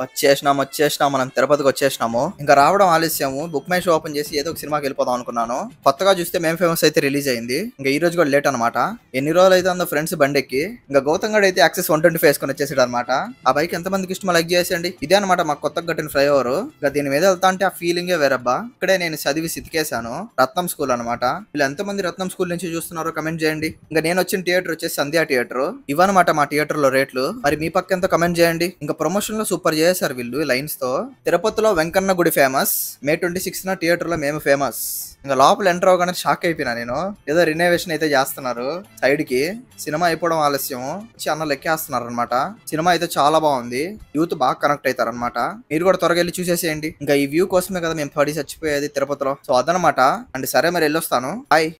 వచ్చేసినాం వచ్చేసినాం మనం తిరుపతికి వచ్చేసినాము ఇంకా రావడం ఆలస్యము బుక్ మై షో ఓపెన్ చేసి ఏదో ఒక సినిమాకి వెళ్ళిపోదాం అనుకున్నాను కొత్తగా చూస్తే మేము ఫేమస్ అయితే రిలీజ్ అయింది ఇంకా ఈ రోజు కూడా లేట్ అనమాట ఎన్ని రోజులు అయితే అందో ఫ్రెండ్స్ బండెక్కి ఇంకా గౌతమ్ గడ్ అయితే యాక్సెస్ వన్ ట్వంటీ వేసుకొని వచ్చేసాడు అనమాట ఆ బైక్ ఎంత మందికి ఇష్టం లైక్ చేసేయండి ఇదే అనమాట మాకు కొత్తగా కట్టిన ఫ్లైఓవర్ ఇంకా దీని మీద వెళ్తా అంటే ఆ ఫీలింగే వేరబ్బా ఇక్కడే నేను చదివి సితికేశాను రత్నం స్కూల్ అనమాట వీళ్ళు ఎంతమంది రత్నం స్కూల్ నుంచి చూస్తున్నారో కమెంట్ చేయండి ఇంకా నేను వచ్చిన థియేటర్ వచ్చేసి సంధ్యా థియేటర్ ఇవన్నమాట మా థియేటర్ లో రేట్లు మరి మీ పక్క ఎంత కమెంట్ చేయండి ఇంకా ప్రమోషన్ లో సూపర్ చేశారు వీళ్ళు లైన్స్ తో తిరుపతిలో వెంకన్న గుడి famous May twenty six theatre లో మేము ఫేమస్ ఇంకా లోపల ఎంటర్ అవగానే షాక్ అయిపోయినా నేను ఏదో రినోవేషన్ అయితే చేస్తున్నారు సైడ్ కి సినిమా అయిపోవడం ఆలస్యం అన్న లెక్కేస్తున్నారు అనమాట సినిమా అయితే చాలా బాగుంది యూత్ బాగా కనెక్ట్ అవుతారు అనమాట మీరు కూడా త్వరగా వెళ్ళి చూసేసేయండి ఇంకా ఈ వ్యూ కోసమే కదా మేము పడి చచ్చిపోయేది తిరుపతిలో సో అదనమాట అండ్ సరే మరి వెళ్ళొస్తాను బాయ్